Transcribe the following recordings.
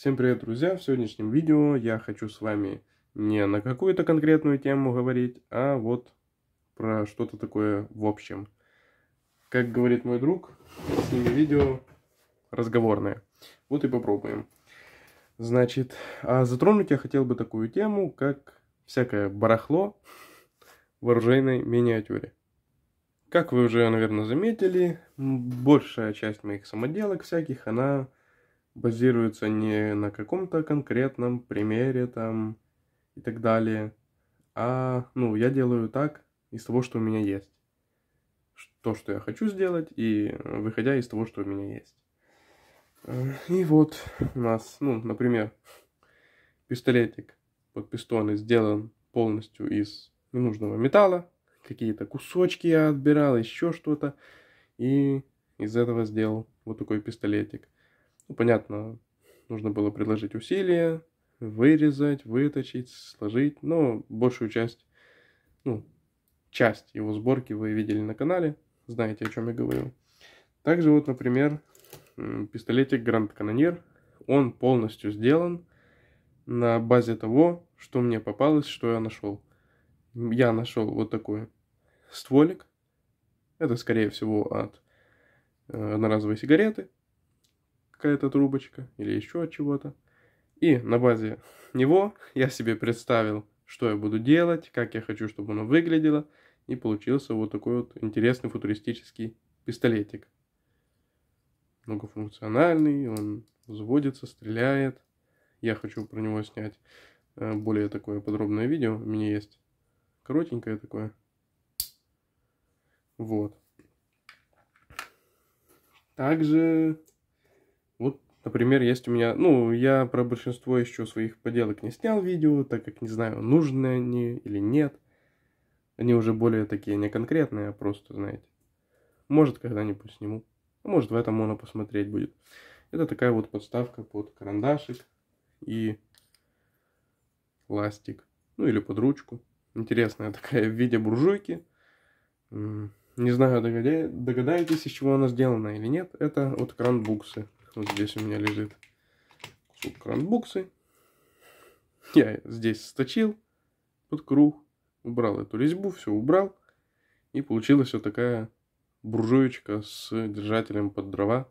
Всем привет, друзья! В сегодняшнем видео я хочу с вами не на какую-то конкретную тему говорить, а вот про что-то такое в общем. Как говорит мой друг, с ними видео разговорное. Вот и попробуем. Значит, а затронуть я хотел бы такую тему, как всякое барахло в оружейной миниатюре. Как вы уже, наверное, заметили, большая часть моих самоделок всяких, она базируется не на каком-то конкретном примере там и так далее, а, ну, я делаю так из того, что у меня есть. То, что я хочу сделать, и э, выходя из того, что у меня есть. Э, и вот у нас, ну, например, пистолетик под пистоны сделан полностью из ненужного металла. Какие-то кусочки я отбирал, еще что-то. И из этого сделал вот такой пистолетик. Ну, понятно, нужно было предложить усилия, вырезать, выточить, сложить, но большую часть, ну, часть его сборки вы видели на канале, знаете, о чем я говорю. Также вот, например, пистолетик Grand Cannoneer, он полностью сделан на базе того, что мне попалось, что я нашел. Я нашел вот такой стволик, это, скорее всего, от э, одноразовой сигареты, какая-то трубочка или еще от чего-то. И на базе него я себе представил, что я буду делать, как я хочу, чтобы оно выглядело, и получился вот такой вот интересный футуристический пистолетик. Многофункциональный, он взводится, стреляет. Я хочу про него снять э, более такое подробное видео. У меня есть коротенькое такое. Вот. Также вот, например, есть у меня... Ну, я про большинство еще своих поделок не снял видео, так как не знаю, нужны они или нет. Они уже более такие не конкретные, а просто, знаете. Может, когда-нибудь сниму. Может, в этом оно посмотреть будет. Это такая вот подставка под карандашик и ластик. Ну, или под ручку. Интересная такая в виде буржуйки. Не знаю, догадаетесь, из чего она сделана или нет. Это от кранбуксы. Вот здесь у меня лежит кусок кранбуксы. Я здесь сточил под круг, убрал эту резьбу, все убрал. И получилась вот такая буржуечка с держателем под дрова.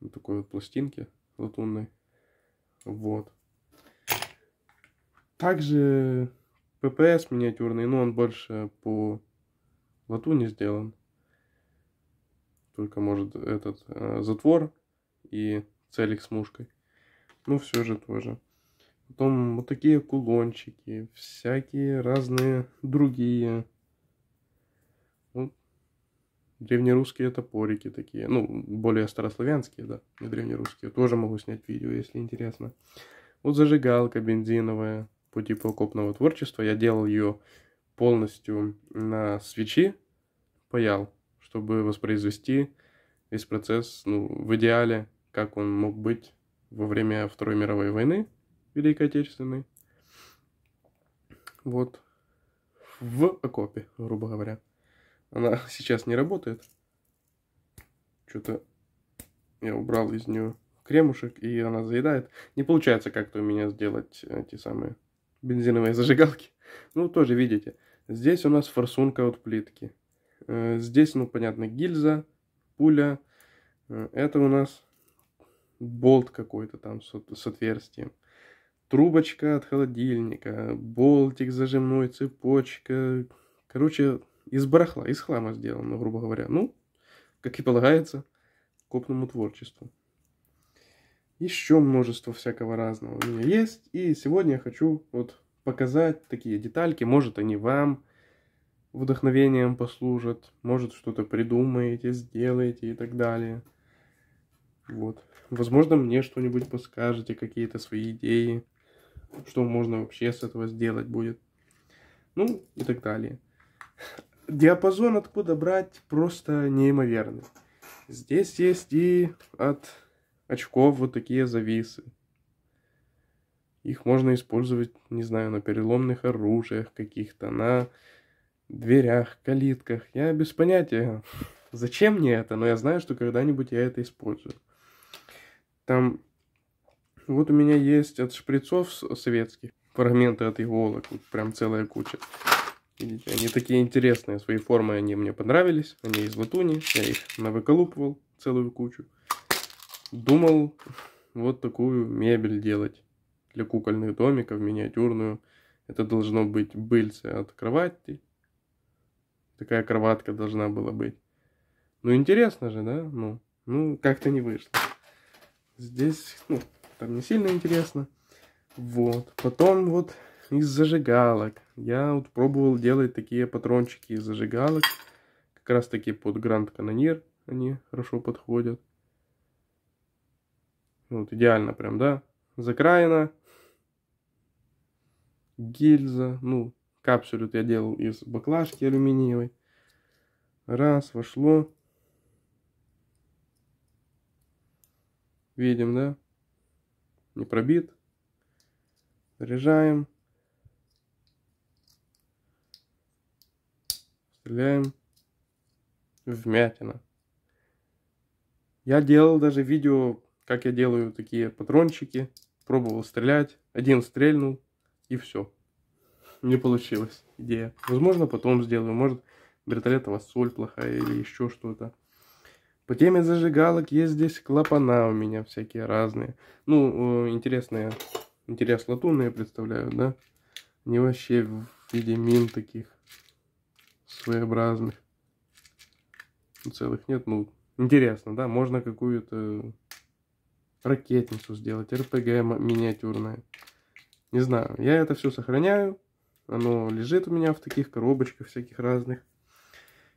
Вот такой вот пластинки латунной. Вот. Также ППС миниатюрный, но он больше по латуни сделан только может этот э, затвор и целик с мушкой. Ну, все же тоже. Потом вот такие кулончики, всякие разные другие. Ну, древнерусские топорики такие, ну, более старославянские, да, не древнерусские. Тоже могу снять видео, если интересно. Вот зажигалка бензиновая по типу окопного творчества. Я делал ее полностью на свечи, паял чтобы воспроизвести весь процесс, ну, в идеале, как он мог быть во время Второй мировой войны, Великой Отечественной. Вот. В окопе, грубо говоря. Она сейчас не работает. Что-то я убрал из нее кремушек, и она заедает. Не получается как-то у меня сделать эти самые бензиновые зажигалки. Ну, тоже видите. Здесь у нас форсунка от плитки. Э, здесь, ну, понятно, гильза, пуля. Э, это у нас болт какой-то там с отверстием. Трубочка от холодильника, болтик зажимной, цепочка. Короче, из барахла, из хлама сделано, грубо говоря. Ну, как и полагается, копному творчеству. Еще множество всякого разного у меня есть. И сегодня я хочу вот показать такие детальки. Может, они вам вдохновением послужат, может что-то придумаете, сделаете и так далее. Вот. Возможно, мне что-нибудь подскажете, какие-то свои идеи, что можно вообще с этого сделать будет. Ну, и так далее. Диапазон откуда брать просто неимоверный. Здесь есть и от очков вот такие зависы. Их можно использовать, не знаю, на переломных оружиях каких-то, на дверях, калитках. Я без понятия, зачем мне это, но я знаю, что когда-нибудь я это использую. Там вот у меня есть от шприцов советских фрагменты от иголок, вот прям целая куча. Видите, они такие интересные, свои формы они мне понравились, они из латуни, я их навыколупывал целую кучу. Думал вот такую мебель делать для кукольных домиков, миниатюрную. Это должно быть быльце от кровати, Такая кроватка должна была быть. Ну, интересно же, да? Ну, ну как-то не вышло. Здесь, ну, там не сильно интересно. Вот. Потом вот из зажигалок. Я вот пробовал делать такие патрончики из зажигалок. Как раз таки под Гранд Канонир они хорошо подходят. Вот идеально прям, да? Закраина. Гильза. Ну, Капсулю я делал из баклажки алюминиевой. Раз, вошло. Видим, да? Не пробит. Заряжаем. Стреляем. Вмятина. Я делал даже видео, как я делаю такие патрончики. Пробовал стрелять. Один стрельнул и все не получилось идея. Возможно, потом сделаю. Может, у вас соль плохая или еще что-то. По теме зажигалок есть здесь клапана у меня всякие разные. Ну, э, интересные, интерес латунные представляю, да? Не вообще в виде мин таких своеобразных. Ну, целых нет, ну, интересно, да? Можно какую-то ракетницу сделать, РПГ миниатюрная. Не знаю, я это все сохраняю, оно лежит у меня в таких коробочках всяких разных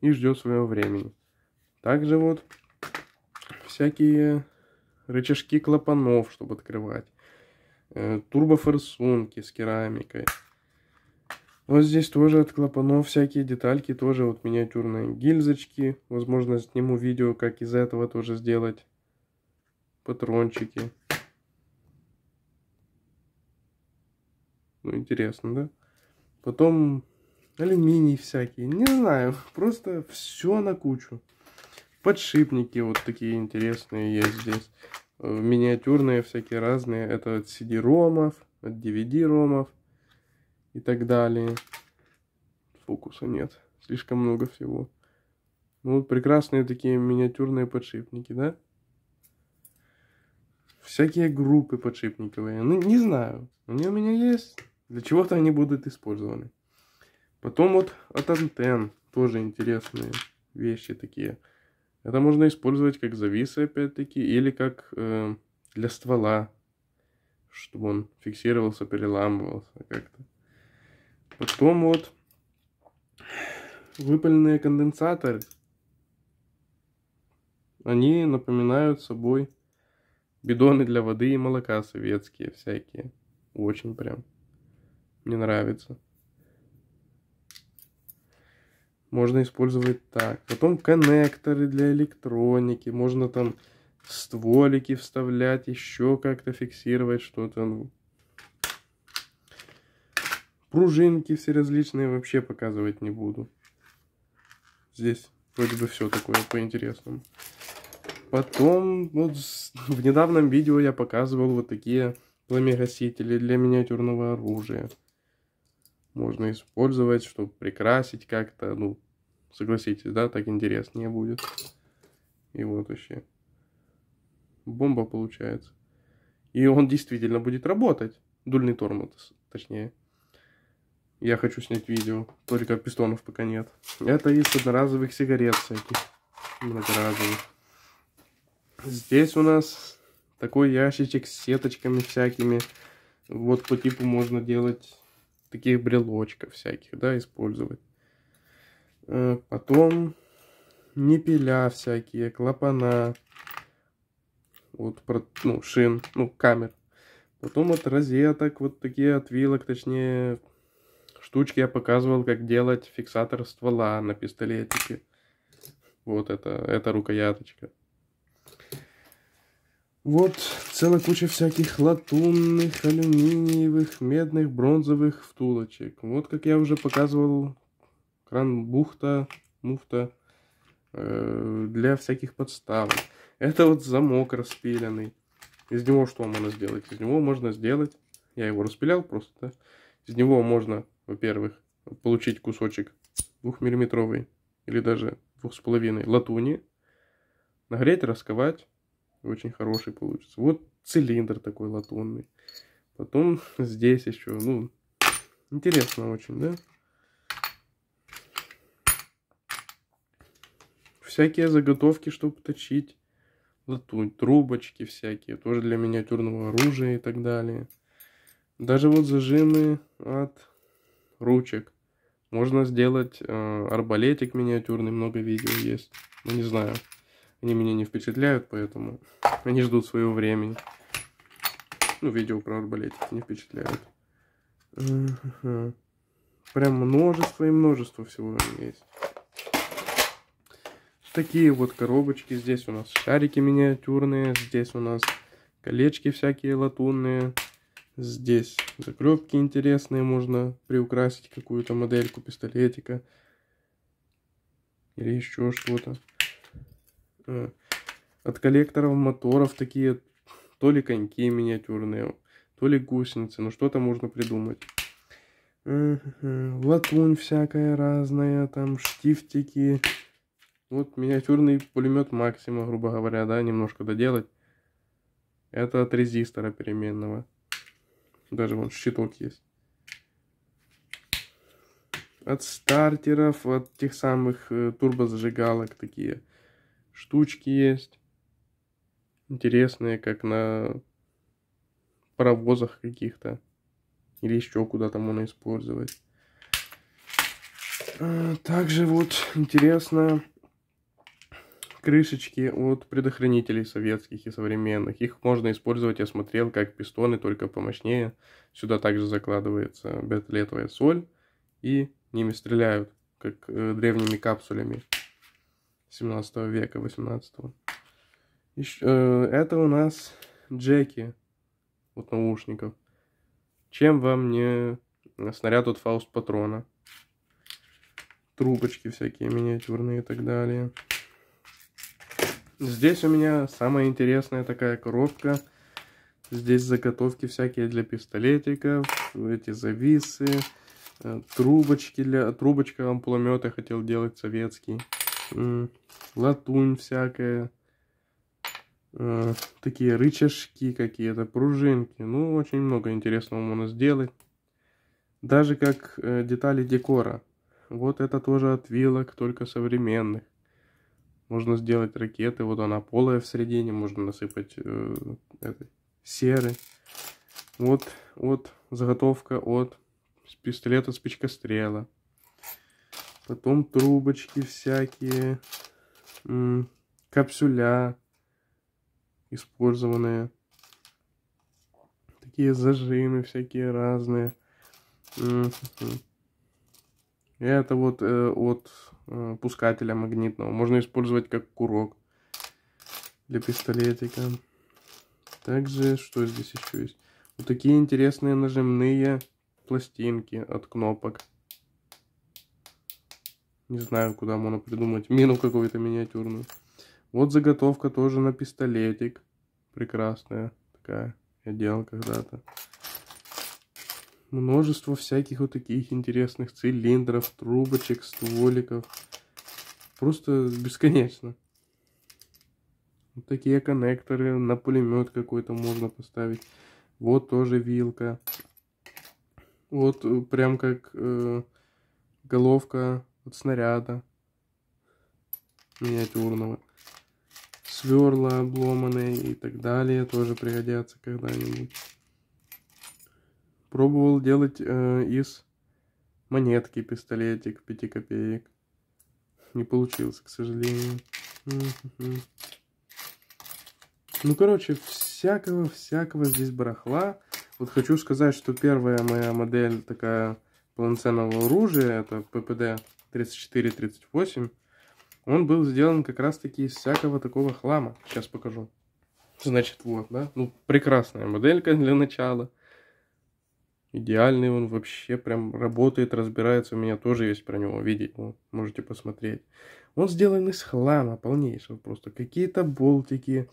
и ждет своего времени. Также вот всякие рычажки клапанов, чтобы открывать. Э, турбофорсунки с керамикой. Вот здесь тоже от клапанов всякие детальки, тоже вот миниатюрные гильзочки. Возможно, сниму видео, как из этого тоже сделать патрончики. Ну, интересно, да? потом алюминий всякий, не знаю, просто все на кучу. Подшипники вот такие интересные есть здесь, э, миниатюрные всякие разные, это от CD-ромов, от DVD-ромов и так далее. Фокуса нет, слишком много всего. Ну вот прекрасные такие миниатюрные подшипники, да? Всякие группы подшипниковые, ну не знаю, они у меня есть. Для чего-то они будут использованы. Потом вот от антенн тоже интересные вещи такие. Это можно использовать как зависы, опять-таки, или как э, для ствола, чтобы он фиксировался, переламывался как-то. Потом вот выпаленные конденсаторы. Они напоминают собой бидоны для воды и молока советские всякие. Очень прям. Не нравится. Можно использовать так. Потом коннекторы для электроники. Можно там стволики вставлять, еще как-то фиксировать что-то. Ну. Пружинки все различные вообще показывать не буду. Здесь вроде бы все такое по-интересному. Потом, вот ну, в недавнем видео я показывал вот такие пламегасители для миниатюрного оружия можно использовать, чтобы прикрасить как-то, ну, согласитесь, да, так интереснее будет. И вот вообще. Бомба получается. И он действительно будет работать. Дульный тормоз, точнее. Я хочу снять видео, только пистонов пока нет. Это из одноразовых сигарет всяких, многоразовых. Здесь у нас такой ящичек с сеточками всякими. Вот по типу можно делать таких брелочков всяких, да, использовать. Э, потом непиля всякие, клапана, вот, ну, шин, ну, камер. Потом от розеток, вот такие отвилок точнее, штучки я показывал, как делать фиксатор ствола на пистолетике. Вот это, это рукояточка. Вот целая куча всяких латунных, алюминиевых, медных, бронзовых втулочек. Вот, как я уже показывал, кран-бухта, муфта э, для всяких подставок. Это вот замок распиленный. Из него что можно сделать? Из него можно сделать... Я его распилял просто, да? Из него можно, во-первых, получить кусочек двухмиллиметровый или даже двух с половиной латуни, нагреть, расковать очень хороший получится. Вот цилиндр такой латунный. Потом здесь еще, ну, интересно очень, да? Всякие заготовки, чтобы точить латунь, трубочки всякие, тоже для миниатюрного оружия и так далее. Даже вот зажимы от ручек. Можно сделать э, арбалетик миниатюрный, много видео есть. Ну, не знаю. Они меня не впечатляют, поэтому они ждут своего времени. Ну, видео про арбалетики не впечатляют. Прям множество и множество всего есть. Такие вот коробочки. Здесь у нас шарики миниатюрные. Здесь у нас колечки всякие латунные. Здесь заклепки интересные. Можно приукрасить какую-то модельку пистолетика. Или еще что-то. Э, от коллекторов моторов такие то ли коньки миниатюрные, то ли гусеницы, ну что-то можно придумать. Латунь всякая разная, там штифтики. Вот миниатюрный пулемет Максима, грубо говоря, да, немножко доделать. Это от резистора переменного. Даже вон щиток есть. От стартеров, от тех самых э, турбозажигалок такие штучки есть. Интересные, как на паровозах каких-то. Или еще куда-то можно использовать. А, также вот интересно крышечки от предохранителей советских и современных. Их можно использовать, я смотрел, как пистоны, только помощнее. Сюда также закладывается бетлетовая соль, и ними стреляют, как э, древними капсулями. 17 века, 18 Еще, э, это у нас джеки от наушников. Чем вам не снаряд от фауст-патрона? Трубочки всякие миниатюрные и так далее. Здесь у меня самая интересная такая коробка. Здесь заготовки всякие для пистолетиков, эти зависы, э, трубочки для... Трубочка ампуламета хотел делать советский. Э, латунь всякая, э, такие рычажки какие-то, пружинки. Ну, очень много интересного можно сделать. Даже как э, детали декора. Вот это тоже от вилок, только современных. Можно сделать ракеты, вот она полая в середине, можно насыпать э, этой, серы. Вот, вот заготовка от пистолета с пичкострела потом трубочки всякие, капсуля использованные, такие зажимы всякие разные. Хм. Это вот э, от э, пускателя магнитного. Можно использовать как курок для пистолетика. Также, что здесь еще есть? Вот такие интересные нажимные пластинки от кнопок. Не знаю, куда можно придумать мину какую-то миниатюрную. Вот заготовка тоже на пистолетик. Прекрасная такая. Я делал когда-то. Множество всяких вот таких интересных цилиндров, трубочек, стволиков. Просто бесконечно. Вот такие коннекторы на пулемет какой-то можно поставить. Вот тоже вилка. Вот прям как э, головка от снаряда миниатюрного. Сверла обломанные и так далее тоже пригодятся когда-нибудь. Пробовал делать э, из монетки пистолетик 5 копеек. Не получился, к сожалению. Ну, короче, всякого-всякого здесь барахла. Вот хочу сказать, что первая моя модель такая полноценного оружия, это ППД 34-38, он был сделан как раз-таки из всякого такого хлама. Сейчас покажу. Значит, вот, да? Ну, прекрасная моделька для начала. Идеальный он вообще прям работает, разбирается. У меня тоже есть про него видео, ну, можете посмотреть. Он сделан из хлама полнейшего просто. Какие-то болтики,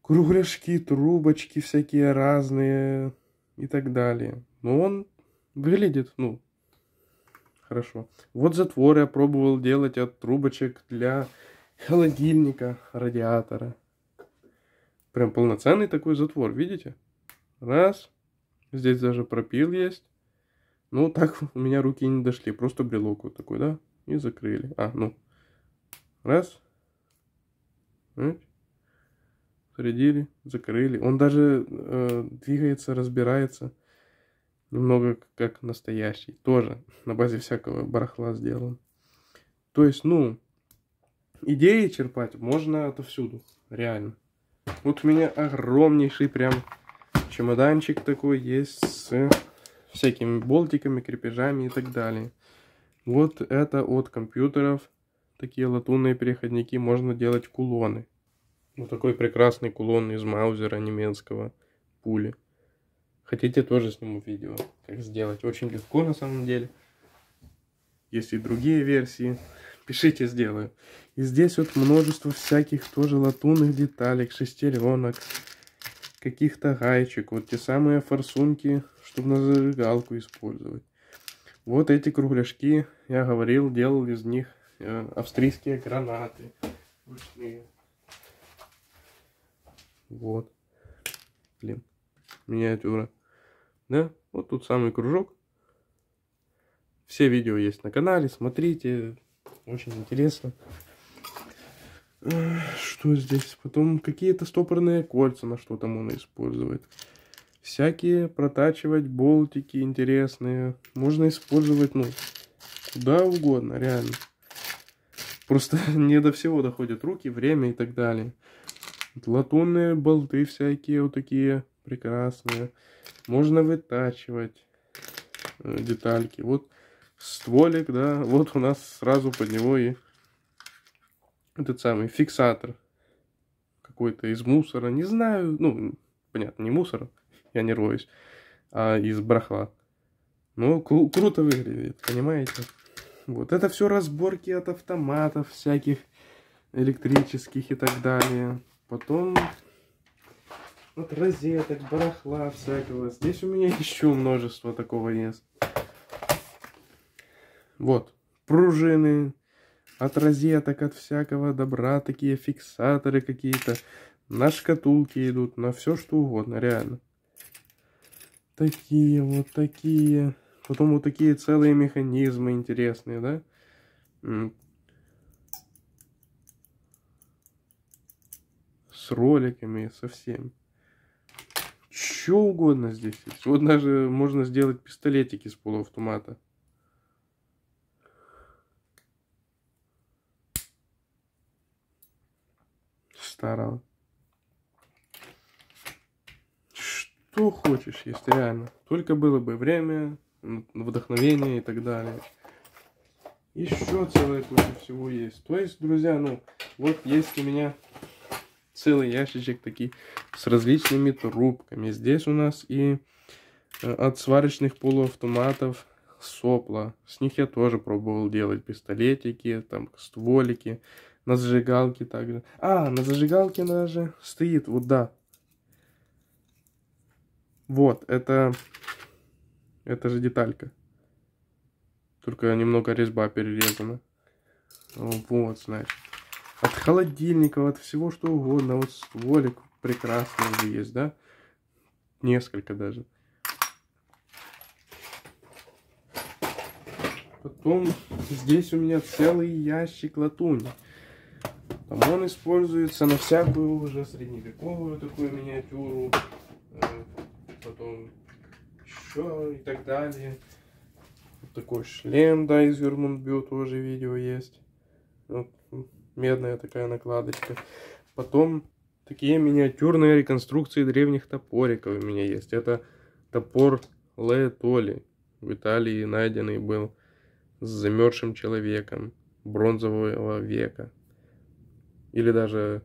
кругляшки, трубочки всякие разные и так далее. Но он выглядит, ну, хорошо. Вот затвор я пробовал делать от трубочек для холодильника, радиатора. Прям полноценный такой затвор, видите? Раз. Здесь даже пропил есть. Ну, так у меня руки не дошли. Просто брелок вот такой, да? И закрыли. А, ну. Раз. Зарядили, закрыли. Он даже э, двигается, разбирается. Немного как настоящий. Тоже на базе всякого барахла сделан. То есть, ну, идеи черпать можно отовсюду. Реально. Вот у меня огромнейший прям чемоданчик такой есть с всякими болтиками, крепежами и так далее. Вот это от компьютеров. Такие латунные переходники можно делать кулоны. Вот ну, такой прекрасный кулон из маузера немецкого пули. Хотите, тоже сниму видео, как сделать. Очень легко на самом деле. Есть и другие версии. Пишите, сделаю. И здесь вот множество всяких тоже латунных деталек, шестеренок, каких-то гаечек. Вот те самые форсунки, чтобы на зажигалку использовать. Вот эти кругляшки, я говорил, делал из них э, австрийские гранаты ручные. Вот. Блин миниатюра. Да? Вот тут самый кружок. Все видео есть на канале, смотрите. Очень интересно. Что здесь? Потом какие-то стопорные кольца, на что там он использует. Всякие протачивать болтики интересные. Можно использовать, ну, куда угодно, реально. Просто не до всего доходят руки, время и так далее. Латунные болты всякие вот такие прекрасная. Можно вытачивать э, детальки. Вот стволик, да, вот у нас сразу под него и этот самый фиксатор какой-то из мусора, не знаю, ну, понятно, не мусор, я не роюсь, а из брахла. Ну, кру круто выглядит, понимаете? Вот это все разборки от автоматов всяких электрических и так далее. Потом от розеток, барахла всякого. Здесь у меня еще множество такого есть. Вот, пружины от розеток, от всякого добра, такие фиксаторы какие-то, на шкатулки идут, на все что угодно, реально. Такие вот такие, потом вот такие целые механизмы интересные, да? С роликами, со всеми. Что угодно здесь есть. Вот даже можно сделать пистолетики из полуавтомата. Старого. Что хочешь, есть реально. Только было бы время, вдохновение и так далее. Еще целая куча всего есть. То есть, друзья, ну, вот есть у меня целый ящичек такие с различными трубками. Здесь у нас и э, от сварочных полуавтоматов сопла. С них я тоже пробовал делать пистолетики, там стволики, на зажигалке также. А, на зажигалке даже стоит, вот да. Вот, это, это же деталька. Только немного резьба перерезана. Вот, значит холодильников, от всего что угодно. Вот столик прекрасный уже есть, да? Несколько даже. Потом здесь у меня целый ящик латуни. Там он используется на всякую уже средневековую такую миниатюру. Э, потом еще и так далее. Вот такой шлем, да, из Вермонтбю тоже видео есть. Вот медная такая накладочка. Потом такие миниатюрные реконструкции древних топориков у меня есть. Это топор Леэтоли в Италии найденный был с замерзшим человеком бронзового века. Или даже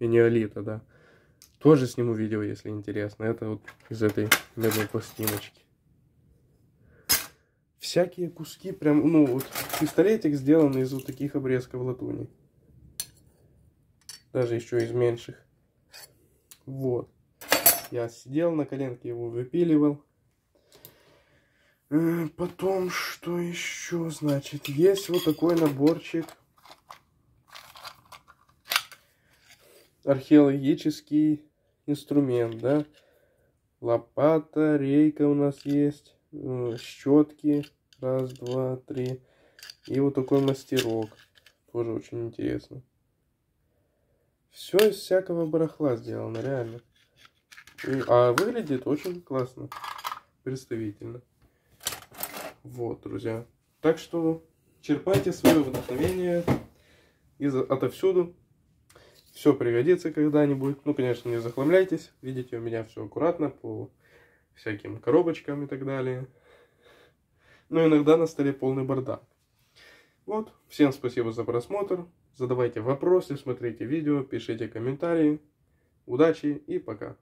неолита, да. Тоже сниму видео, если интересно. Это вот из этой медной пластиночки. Всякие куски, прям, ну, вот пистолетик сделан из вот таких обрезков латуни даже еще из меньших. Вот. Я сидел на коленке, его выпиливал. Э, потом, что еще, значит, есть вот такой наборчик. Археологический инструмент, да. Лопата, рейка у нас есть, э, щетки. Раз, два, три. И вот такой мастерок. Тоже очень интересно. Все из всякого барахла сделано, реально. а выглядит очень классно, представительно. Вот, друзья. Так что черпайте свое вдохновение из отовсюду. Все пригодится когда-нибудь. Ну, конечно, не захламляйтесь. Видите, у меня все аккуратно по всяким коробочкам и так далее. Но ну, иногда на столе полный бардак. Вот. Всем спасибо за просмотр. Задавайте вопросы, смотрите видео, пишите комментарии. Удачи и пока!